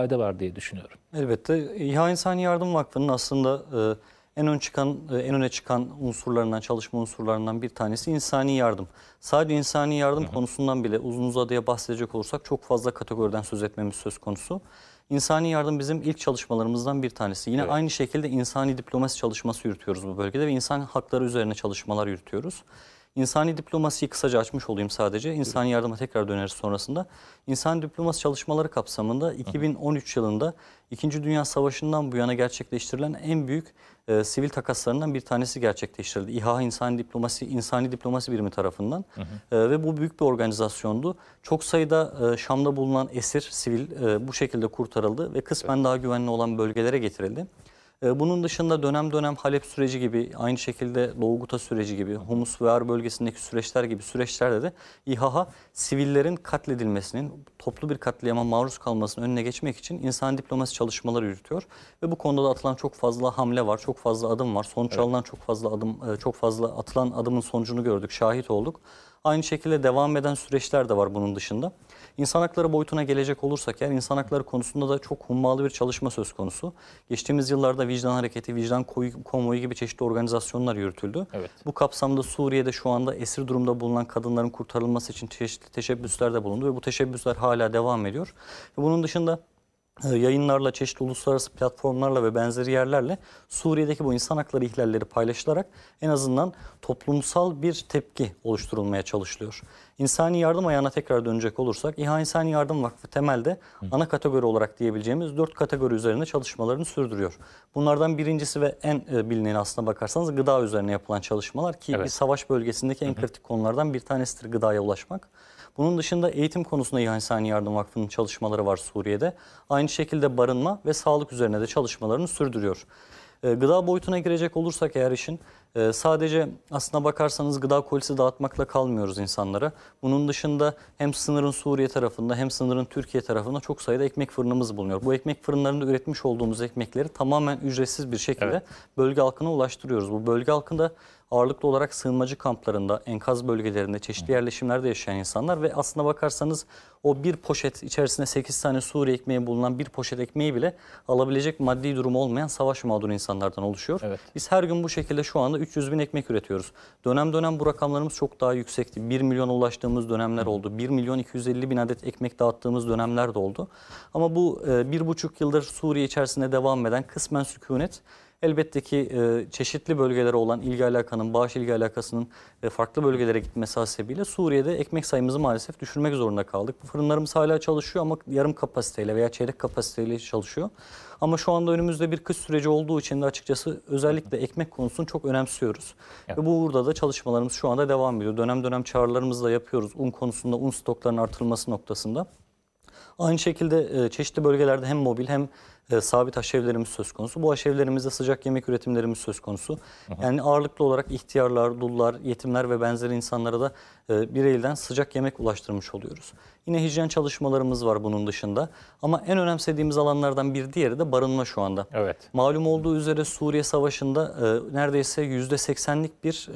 fayda var diye düşünüyorum. Elbette İHA İnsani Yardım Vakfı'nın aslında e, en ön çıkan e, en öne çıkan unsurlarından, çalışma unsurlarından bir tanesi insani yardım. Sadece insani yardım Hı-hı. konusundan bile uzun uzadıya bahsedecek olursak çok fazla kategoriden söz etmemiz söz konusu. İnsani yardım bizim ilk çalışmalarımızdan bir tanesi. Yine evet. aynı şekilde insani diplomasi çalışması yürütüyoruz bu bölgede ve insan hakları üzerine çalışmalar yürütüyoruz. İnsani diplomasiyi kısaca açmış olayım sadece. İnsani yardıma tekrar döneriz sonrasında. İnsani diplomasi çalışmaları kapsamında 2013 yılında 2. Dünya Savaşı'ndan bu yana gerçekleştirilen en büyük e, sivil takaslarından bir tanesi gerçekleştirildi. İHA İnsani Diplomasi İnsani Diplomasi Birimi tarafından hı hı. E, ve bu büyük bir organizasyondu. Çok sayıda e, Şam'da bulunan esir sivil e, bu şekilde kurtarıldı ve kısmen evet. daha güvenli olan bölgelere getirildi. Ee, bunun dışında dönem dönem Halep süreci gibi, aynı şekilde Doğu Guta süreci gibi, Humus ve Ar bölgesindeki süreçler gibi süreçlerde de İHA sivillerin katledilmesinin, toplu bir katliama maruz kalmasının önüne geçmek için insan diplomasi çalışmaları yürütüyor ve bu konuda da atılan çok fazla hamle var, çok fazla adım var. Sonuç evet. alınan çok fazla adım, e, çok fazla atılan adımın sonucunu gördük, şahit olduk. Aynı şekilde devam eden süreçler de var bunun dışında. İnsan hakları boyutuna gelecek olursak eğer insan hakları konusunda da çok hummalı bir çalışma söz konusu. Geçtiğimiz yıllarda Vicdan Hareketi, Vicdan Konvoyu gibi çeşitli organizasyonlar yürütüldü. Evet. Bu kapsamda Suriye'de şu anda esir durumda bulunan kadınların kurtarılması için çeşitli teşebbüslerde bulundu ve bu teşebbüsler hala devam ediyor. Bunun dışında e, yayınlarla, çeşitli uluslararası platformlarla ve benzeri yerlerle Suriye'deki bu insan hakları ihlalleri paylaşılarak en azından toplumsal bir tepki oluşturulmaya çalışılıyor. İnsani yardım ayağına tekrar dönecek olursak, İHA İnsani Yardım Vakfı temelde ana kategori olarak diyebileceğimiz dört kategori üzerinde çalışmalarını sürdürüyor. Bunlardan birincisi ve en e, bilineni aslına bakarsanız gıda üzerine yapılan çalışmalar ki evet. bir savaş bölgesindeki en kritik konulardan bir tanesidir gıdaya ulaşmak. Bunun dışında eğitim konusunda İhsani Yardım Vakfı'nın çalışmaları var Suriye'de. Aynı şekilde barınma ve sağlık üzerine de çalışmalarını sürdürüyor. Ee, gıda boyutuna girecek olursak eğer işin e, sadece aslına bakarsanız gıda kolisi dağıtmakla kalmıyoruz insanlara. Bunun dışında hem sınırın Suriye tarafında hem sınırın Türkiye tarafında çok sayıda ekmek fırınımız bulunuyor. Bu ekmek fırınlarında üretmiş olduğumuz ekmekleri tamamen ücretsiz bir şekilde evet. bölge halkına ulaştırıyoruz. Bu bölge halkında ağırlıklı olarak sığınmacı kamplarında, enkaz bölgelerinde, çeşitli yerleşimlerde yaşayan insanlar ve aslına bakarsanız o bir poşet içerisinde 8 tane Suriye ekmeği bulunan bir poşet ekmeği bile alabilecek maddi durumu olmayan savaş mağduru insanlardan oluşuyor. Evet. Biz her gün bu şekilde şu anda 300 bin ekmek üretiyoruz. Dönem dönem bu rakamlarımız çok daha yüksekti. 1 milyon ulaştığımız dönemler oldu. 1 milyon 250 bin adet ekmek dağıttığımız dönemler de oldu. Ama bu e, bir buçuk yıldır Suriye içerisinde devam eden kısmen sükunet Elbette ki e, çeşitli bölgelere olan ilgi alakanın, bağış ilgi alakasının e, farklı bölgelere gitmesi hasebiyle Suriye'de ekmek sayımızı maalesef düşürmek zorunda kaldık. fırınlarımız hala çalışıyor ama yarım kapasiteyle veya çeyrek kapasiteyle çalışıyor. Ama şu anda önümüzde bir kış süreci olduğu için de açıkçası özellikle ekmek konusunu çok önemsiyoruz. Evet. Ve bu burada da çalışmalarımız şu anda devam ediyor. Dönem dönem çağrılarımızı da yapıyoruz. Un konusunda, un stoklarının artırılması noktasında. Aynı şekilde e, çeşitli bölgelerde hem mobil hem e, sabit aşevlerimiz söz konusu. Bu aşevlerimizde sıcak yemek üretimlerimiz söz konusu. Aha. Yani ağırlıklı olarak ihtiyarlar, dullar, yetimler ve benzeri insanlara da e, bir elden sıcak yemek ulaştırmış oluyoruz. Yine hijyen çalışmalarımız var bunun dışında. Ama en önemsediğimiz alanlardan bir diğeri de barınma şu anda. Evet. Malum olduğu üzere Suriye Savaşı'nda neredeyse %80'lik bir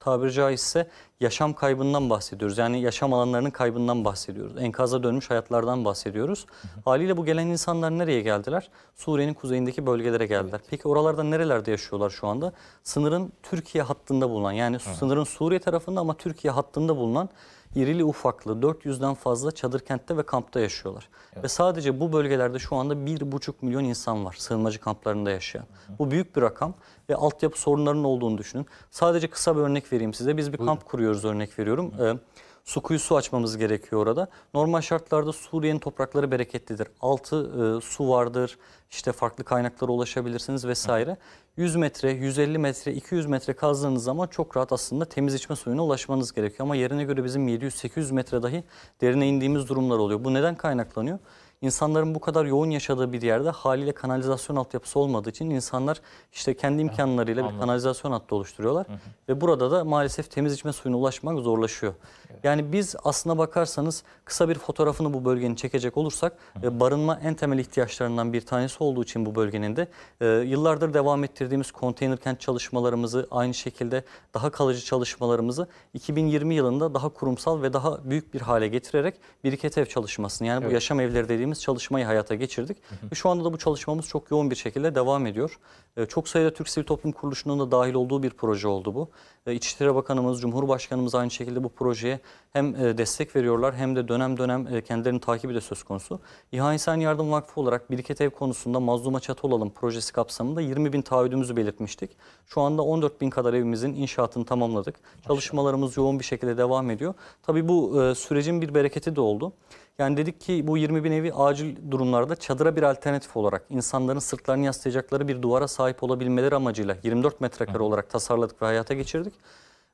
tabiri caizse yaşam kaybından bahsediyoruz. Yani yaşam alanlarının kaybından bahsediyoruz. Enkaza dönmüş hayatlardan bahsediyoruz. Hı hı. Haliyle bu gelen insanlar nereye geldiler? Suriye'nin kuzeyindeki bölgelere geldiler. Evet. Peki oralarda nerelerde yaşıyorlar şu anda? Sınırın Türkiye hattında bulunan yani hı. sınırın Suriye tarafında ama Türkiye hattında bulunan irili ufaklı 400'den fazla çadır kentte ve kampta yaşıyorlar. Evet. Ve sadece bu bölgelerde şu anda 1,5 milyon insan var sığınmacı kamplarında yaşayan. Hı hı. Bu büyük bir rakam ve altyapı sorunlarının olduğunu düşünün. Sadece kısa bir örnek vereyim size. Biz bir Buyurun. kamp kuruyoruz örnek veriyorum. Hı hı. Ee, Su kuyusu açmamız gerekiyor orada. Normal şartlarda Suriye'nin toprakları bereketlidir. Altı e, su vardır, işte farklı kaynaklara ulaşabilirsiniz vesaire. 100 metre, 150 metre, 200 metre kazdığınız zaman çok rahat aslında temiz içme suyuna ulaşmanız gerekiyor. Ama yerine göre bizim 700-800 metre dahi derine indiğimiz durumlar oluyor. Bu neden kaynaklanıyor? insanların bu kadar yoğun yaşadığı bir yerde haliyle kanalizasyon altyapısı olmadığı için insanlar işte kendi imkanlarıyla bir kanalizasyon hattı oluşturuyorlar. Hı hı. Ve burada da maalesef temiz içme suyuna ulaşmak zorlaşıyor. Yani biz aslına bakarsanız kısa bir fotoğrafını bu bölgenin çekecek olursak hı hı. E, barınma en temel ihtiyaçlarından bir tanesi olduğu için bu bölgenin de e, yıllardır devam ettirdiğimiz konteyner kent çalışmalarımızı aynı şekilde daha kalıcı çalışmalarımızı 2020 yılında daha kurumsal ve daha büyük bir hale getirerek biriket ev çalışmasını yani evet. bu yaşam evleri dediğimiz dediğimiz çalışmayı hayata geçirdik. Hı hı. Şu anda da bu çalışmamız çok yoğun bir şekilde devam ediyor. Ee, çok sayıda Türk Sivil Toplum Kuruluşu'nun da dahil olduğu bir proje oldu bu. E, İçişleri Bakanımız, Cumhurbaşkanımız aynı şekilde bu projeye hem e, destek veriyorlar hem de dönem dönem e, kendilerinin takibi de söz konusu. İHA İnsan Yardım Vakfı olarak Biriket Ev konusunda mazluma çatı olalım projesi kapsamında 20 bin taahhüdümüzü belirtmiştik. Şu anda 14 bin kadar evimizin inşaatını tamamladık. Çalışmalarımız yoğun bir şekilde devam ediyor. Tabii bu e, sürecin bir bereketi de oldu. Yani dedik ki bu 20 bin evi acil durumlarda çadıra bir alternatif olarak insanların sırtlarını yaslayacakları bir duvara sahip olabilmeleri amacıyla 24 metrekare olarak tasarladık ve hayata geçirdik.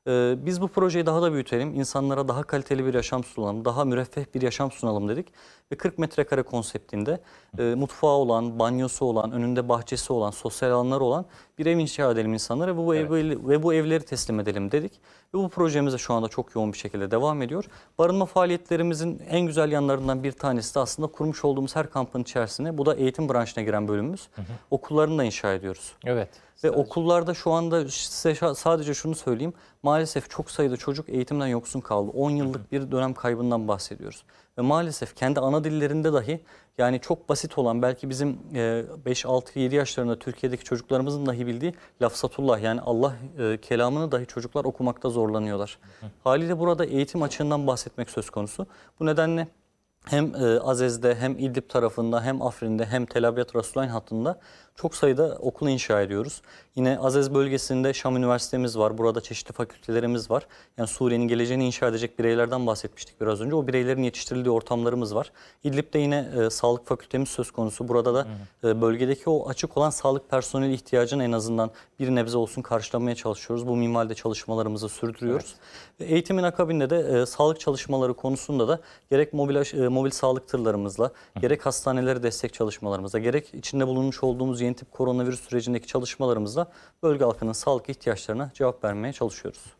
Ee, biz bu projeyi daha da büyütelim, insanlara daha kaliteli bir yaşam sunalım, daha müreffeh bir yaşam sunalım dedik. Ve 40 metrekare konseptinde e, mutfağı olan, banyosu olan, önünde bahçesi olan, sosyal alanları olan bir ev inşa edelim insanlara ve bu, evet. ve bu evleri teslim edelim dedik. Ve bu projemiz de şu anda çok yoğun bir şekilde devam ediyor. Barınma faaliyetlerimizin en güzel yanlarından bir tanesi de aslında kurmuş olduğumuz her kampın içerisine, bu da eğitim branşına giren bölümümüz, hı hı. okullarını da inşa ediyoruz. Evet. Ve sadece. okullarda şu anda size sadece şunu söyleyeyim, maalesef çok sayıda çocuk eğitimden yoksun kaldı. 10 yıllık bir dönem kaybından bahsediyoruz. Ve maalesef kendi ana dillerinde dahi yani çok basit olan belki bizim 5, 6, 7 yaşlarında Türkiye'deki çocuklarımızın dahi bildiği lafzatullah yani Allah e, kelamını dahi çocuklar okumakta zorlanıyorlar. Haliyle burada eğitim açığından bahsetmek söz konusu. Bu nedenle hem e, Azez'de hem İdlib tarafında hem Afrin'de hem Tel Abyad Rasulayn hattında çok sayıda okul inşa ediyoruz. Yine Azez bölgesinde Şam Üniversitemiz var. Burada çeşitli fakültelerimiz var. Yani Suriye'nin geleceğini inşa edecek bireylerden bahsetmiştik biraz önce. O bireylerin yetiştirildiği ortamlarımız var. İdlib'de yine e, sağlık fakültemiz söz konusu. Burada da e, bölgedeki o açık olan sağlık personeli ihtiyacını en azından bir nebze olsun karşılamaya çalışıyoruz. Bu minvalde çalışmalarımızı sürdürüyoruz. Evet. E, eğitimin akabinde de e, sağlık çalışmaları konusunda da gerek mobil, e, mobil sağlık tırlarımızla, Hı. gerek hastaneleri destek çalışmalarımızla, gerek içinde bulunmuş olduğumuz yeni tip koronavirüs sürecindeki çalışmalarımızla bölge halkının sağlık ihtiyaçlarına cevap vermeye çalışıyoruz.